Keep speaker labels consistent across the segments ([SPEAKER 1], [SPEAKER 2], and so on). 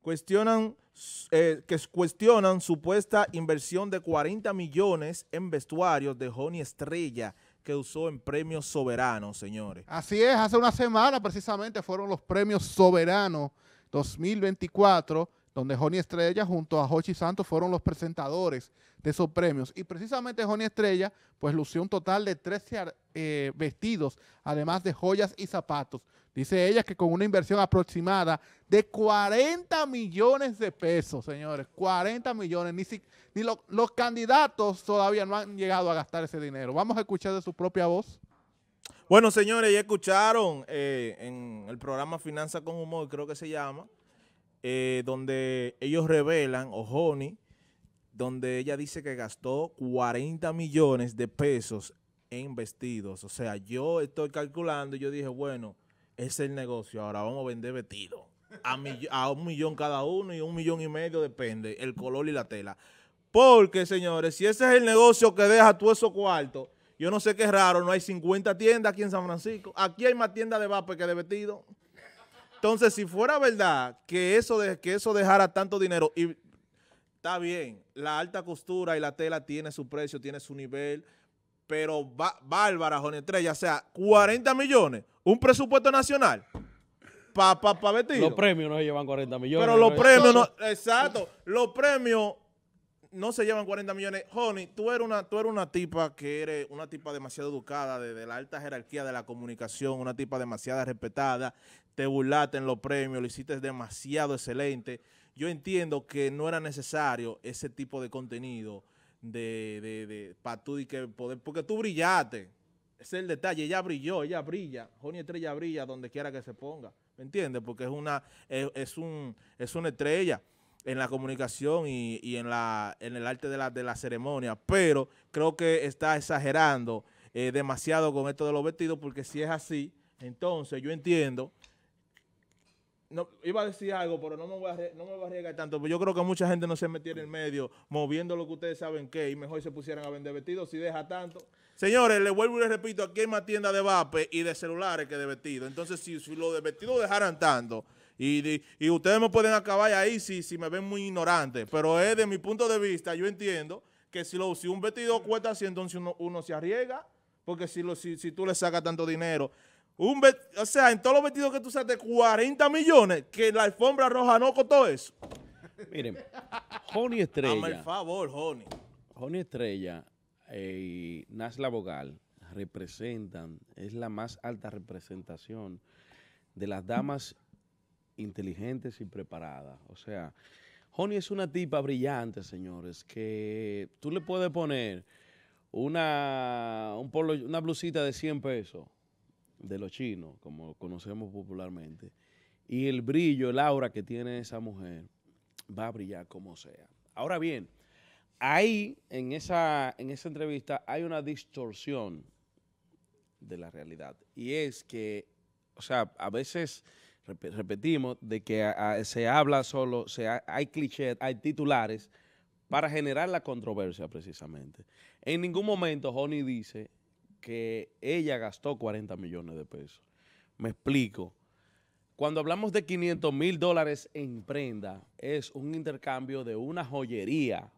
[SPEAKER 1] cuestionan, eh, que cuestionan supuesta inversión de 40 millones en vestuarios de Joni Estrella que usó en premios soberanos, señores. Así es, hace una semana precisamente fueron los premios soberanos 2024, donde Joni Estrella junto a Jochi Santos fueron los presentadores de esos premios. Y precisamente Joni Estrella, pues lució un total de 13 eh, vestidos, además de joyas y zapatos. Dice ella que con una inversión aproximada de 40 millones de pesos, señores, 40 millones. Ni, ni los candidatos todavía no han llegado a gastar ese dinero. Vamos a escuchar de su propia voz. Bueno, señores, ya escucharon eh, en el programa Finanza con Humor, creo que se llama, eh, donde ellos revelan, o Honey, donde ella dice que gastó 40 millones de pesos en vestidos. O sea, yo estoy calculando y yo dije, bueno, es el negocio. Ahora vamos a vender vestido. A, un millón cada uno y un millón y medio depende el color y la tela. Porque, señores, si ese es el negocio que deja tú esos cuartos, yo no sé qué es raro, no hay 50 tiendas aquí en San Francisco. Aquí hay más tiendas de vape que de vestido. Entonces, si fuera verdad que eso, que eso dejara tanto dinero, y está bien, la alta costura y la tela tiene su precio, tiene su nivel, pero Bárbara, Estrella, o sea, 40 millones, un presupuesto nacional pa' pa, pa Los premios no se llevan 40 millones. Pero los premios no, exacto, los premios no se llevan 40 millones. Joni, tú eres una, tú una tipa que eres una tipa demasiado educada, desde de la alta jerarquía de la comunicación, una tipa demasiado respetada, te burlaste en los premios, lo hiciste demasiado excelente. Yo entiendo que no era necesario ese tipo de contenido de, de, de para tú y que poder, porque tú brillaste. Ese es el detalle, ella brilló, ella brilla, Joni Estrella brilla donde quiera que se ponga, ¿me entiendes? Porque es una, es, es, un, es una estrella en la comunicación y, y, en, la, en el arte de la, de la ceremonia, pero creo que está exagerando eh, demasiado con esto de los vestidos, porque si es así, entonces yo entiendo no, iba a decir algo, pero no me, voy a, no arriesgar tanto. Pero pues yo creo que mucha gente no se metiera en el medio moviendo lo que ustedes saben que y mejor se pusieran a vender vestidos si deja tanto. Señores, les vuelvo y les repito, aquí hay más tienda de vape y de celulares que de vestidos. Entonces, si, si los de vestidos dejaran tanto, y, ustedes me pueden acabar ahí si, si me ven muy ignorante, pero es de mi punto de vista, yo entiendo que si, lo, si un vestido cuesta así entonces uno, se arriesga, porque si, lo, si, si tú le sacas tanto dinero o sea, en todos los vestidos que tú de 40 millones, que la alfombra roja no
[SPEAKER 2] costó eso. Miren, Joni Estrella. Dame el
[SPEAKER 1] favor, Joni.
[SPEAKER 2] Joni Estrella eh, y Nazla Nasla Bogal representan, es la más alta representación de las damas inteligentes y preparadas. O sea, Joni es una tipa brillante, señores, que tú le puedes poner una, un polo, una blusita de 100 pesos de los chinos, como conocemos popularmente. Y el brillo, el aura que tiene esa mujer va a brillar como sea. Ahora bien, ahí en esa, en esa entrevista hay una distorsión de la realidad. Y es que, o sea, a veces repetimos de que se habla solo, se hay clichés, hay titulares para generar la controversia precisamente. En ningún momento Honey dice que ella gastó 40 millones de pesos. Me explico. Cuando hablamos de 500 mil dólares en prenda, es un intercambio de una joyería.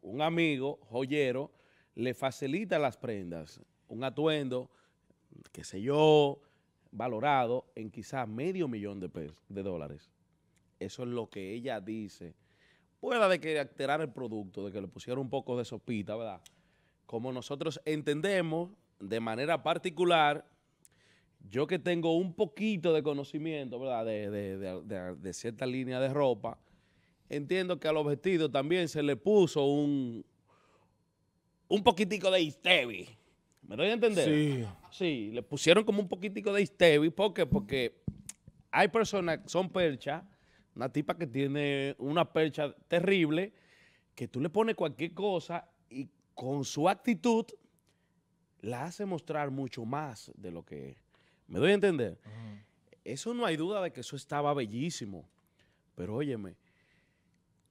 [SPEAKER 2] Un amigo joyero le facilita las prendas, un atuendo, qué sé yo, valorado en quizás medio millón de, pesos, de dólares. Eso es lo que ella dice. Pueda de que alterar el producto, de que le pusiera un poco de sopita, ¿verdad? Como nosotros entendemos, de manera particular, yo que tengo un poquito de conocimiento, ¿verdad? De, cierta línea de ropa, entiendo que a los vestidos también se le puso un, un poquitico de Istevi. ¿Me doy a entender? Sí. Sí, le pusieron como un poquitico de Istevi. ¿Por qué? Porque hay personas que son perchas, una tipa que tiene una percha terrible, que tú le pones cualquier cosa y con su actitud la hace mostrar mucho más de lo que es. ¿Me doy a entender? Eso no hay duda de que eso estaba bellísimo. Pero óyeme,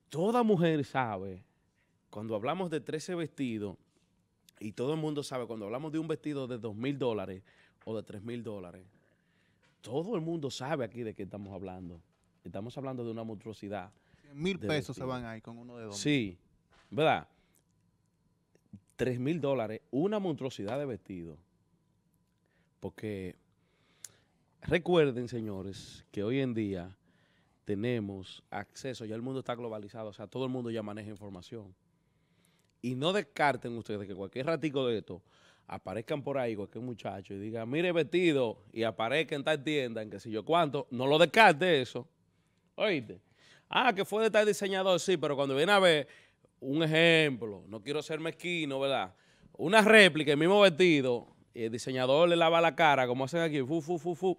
[SPEAKER 2] toda mujer sabe, cuando hablamos de 13 vestidos, y todo el mundo sabe, cuando hablamos de un vestido de 2 mil dólares o de 3 mil dólares, todo el mundo sabe aquí de qué estamos hablando. Estamos hablando de una monstruosidad. mil pesos se van ahí con uno de dos. Sí, ¿verdad? 3 mil dólares, una monstruosidad de vestido. Porque recuerden, señores, que hoy en día tenemos acceso, ya el mundo está globalizado, o sea, todo el mundo ya maneja información. Y no descarten ustedes que cualquier ratico de esto aparezcan por ahí cualquier muchacho y diga, mire vestido, y aparezca en tal tienda, en qué sé yo cuánto, no lo descarte eso. Oíste. Ah, que fue de tal diseñador, sí, pero cuando viene a ver un ejemplo, no quiero ser mezquino, ¿verdad? Una réplica, el mismo vestido, el diseñador le lava la cara, como hacen aquí, fu, fu, fu, fu,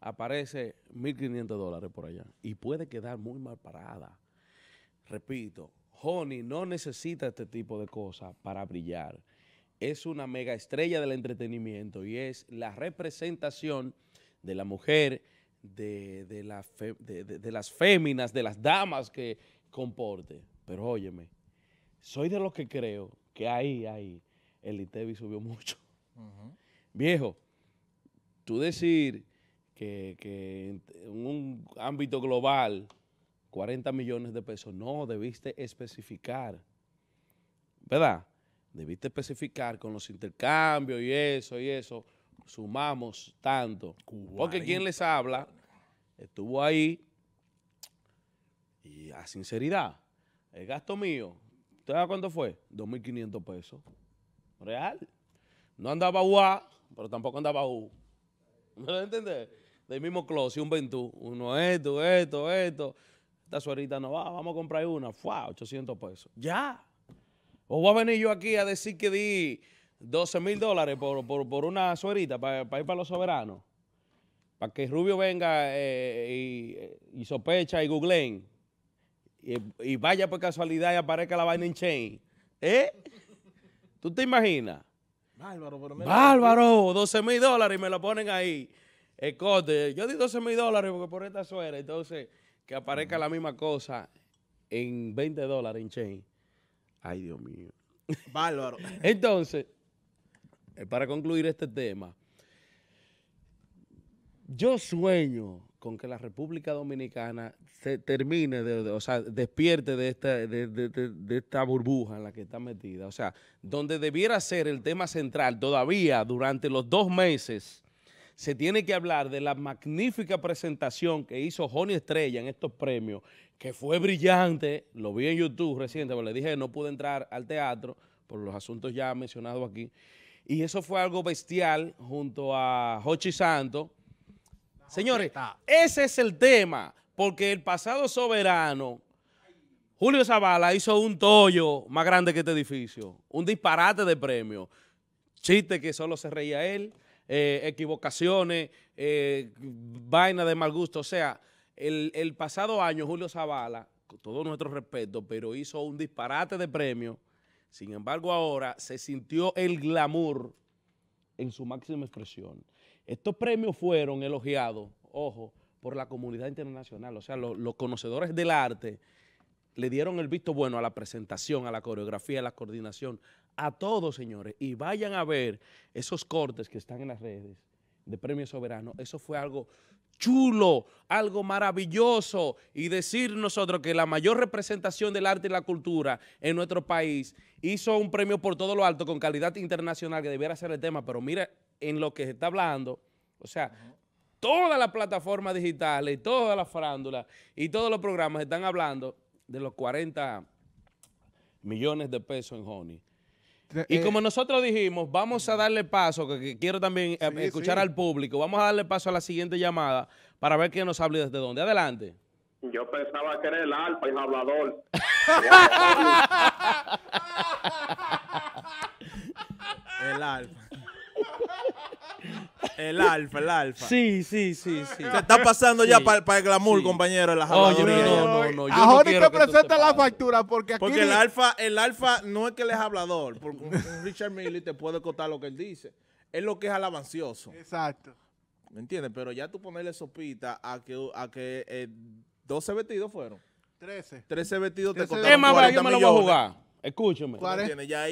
[SPEAKER 2] aparece 1.500 dólares por allá y puede quedar muy mal parada. Repito, Honey no necesita este tipo de cosas para brillar. Es una mega estrella del entretenimiento y es la representación de la mujer, de, de las féminas, de las damas que comporte. Pero óyeme, soy de los que creo que ahí, ahí, el ITEBI subió mucho. Viejo, tú decir que, en un ámbito global, 40 millones de pesos, no, debiste especificar, ¿verdad? Debiste especificar con los intercambios y eso y eso, sumamos tanto. Porque quien les habla estuvo ahí y a sinceridad, el gasto mío, ¿Ustedes sabe cuánto fue? 2.500 pesos. Real. No andaba UA, pero tampoco andaba U. ¿Me lo entiendes? Del mismo closet, un ventú. Uno esto, esto, esto. Esta suerita no va, vamos a comprar una. Fua, 800 pesos. Ya. O voy a venir yo aquí a decir que di 12 mil dólares por, una suerita para ir para los soberanos. Para que Rubio venga eh, y, eh, y sospecha y googleen y, vaya por casualidad y aparezca la vaina en chain. ¿Eh? ¿Tú te imaginas?
[SPEAKER 1] Bárbaro, pero Bárbaro,
[SPEAKER 2] 12 mil dólares y me lo ponen ahí. Escote, yo di 12 mil dólares porque por esta suerte, entonces que aparezca la misma cosa en 20 dólares en chain. Ay, Dios mío. Bárbaro. entonces, eh, para concluir este tema, yo sueño con que la República Dominicana se termine, de, o sea, despierte de esta, de, esta burbuja en la que está metida. O sea, donde debiera ser el tema central todavía durante los dos meses, se tiene que hablar de la magnífica presentación que hizo Joni Estrella en estos premios, que fue brillante, lo vi en YouTube reciente, pero le dije que no pude entrar al teatro por los asuntos ya mencionados aquí, y eso fue algo bestial junto a Jochi Santos, Señores, ese es el tema, porque el pasado soberano, Julio Zavala hizo un tollo más grande que este edificio, un disparate de premio. chiste que solo se reía él, eh, equivocaciones, eh, vaina de mal gusto, o sea, el, pasado año Julio Zavala, con todo nuestro respeto, pero hizo un disparate de premio. sin embargo ahora se sintió el glamour en su máxima expresión. Estos premios fueron elogiados, ojo, por la comunidad internacional, o sea, los conocedores del arte le dieron el visto bueno a la presentación, a la coreografía, a la coordinación, a todos, señores. Y vayan a ver esos cortes que están en las redes de Premio Soberano. Eso fue algo chulo, algo maravilloso y decir nosotros que la mayor representación del arte y la cultura en nuestro país hizo un premio por todo lo alto con calidad internacional que debiera ser el tema, pero mira en lo que se está hablando, o sea, todas las plataformas digitales, todas las farándulas y todos los programas están hablando de los 40 millones de pesos en Honey. Y eh, como nosotros dijimos, vamos a darle paso, que quiero también eh, escuchar al público, vamos a darle paso a la siguiente llamada para ver quién nos hable desde dónde. Adelante.
[SPEAKER 1] Yo pensaba que era el alfa y el hablador. el alfa. El alfa, el alfa. Sí, sí, sí, sí. Se está pasando ya para el glamour, compañero, la no, no, no, presenta la factura porque aquí... Porque el alfa, el alfa no es que él es hablador. Porque un Richard Milley te puede contar lo que él dice. Es lo que es alabancioso. Exacto. ¿Me entiendes? Pero ya tú ponerle sopita a que, a que 12 eh, vestidos fueron. 13. 13 vestidos te costaron Es más, yo me lo voy a jugar. Escúchame. Ya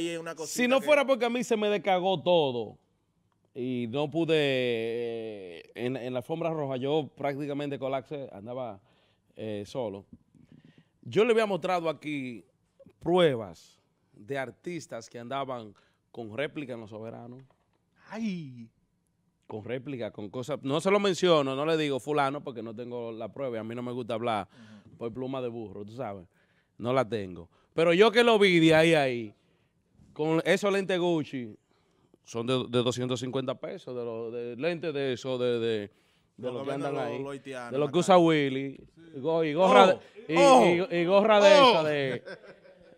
[SPEAKER 2] si no fuera porque a mí se me descagó todo, y no pude, eh, en, la alfombra roja, yo prácticamente colapsé, andaba eh, solo. Yo le había mostrado aquí pruebas de artistas que andaban con réplica en Los Soberanos. ¡Ay! Con réplica, con cosas, no se lo menciono, no le digo fulano porque no tengo la prueba a mí no me gusta hablar por pluma de burro, tú sabes, no la tengo. Pero yo que lo vi de ahí ahí, con esos lentes Gucci, son de, de 250 pesos, de lentes de eso, de, de,
[SPEAKER 1] lo, que andan ahí. de lo que usa
[SPEAKER 2] Willy. y, gorra, oh, oh, y, gorra de oh. esa, de,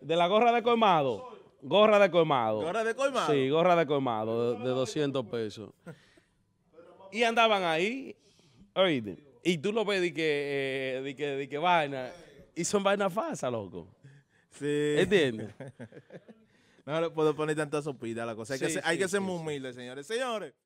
[SPEAKER 2] de la gorra de colmado. Gorra de colmado. ¿Gorra de colmado? Sí, gorra de colmado, de, 200 pesos. y andaban ahí, oíste. Y tú lo ves de que, eh, de que, que vaina. Y son vainas falsas, loco. Sí. ¿Entiendes?
[SPEAKER 1] No puedo poner tanta sopita a la cosa. Hay, que, ser, hay que ser muy humildes, señores. Señores.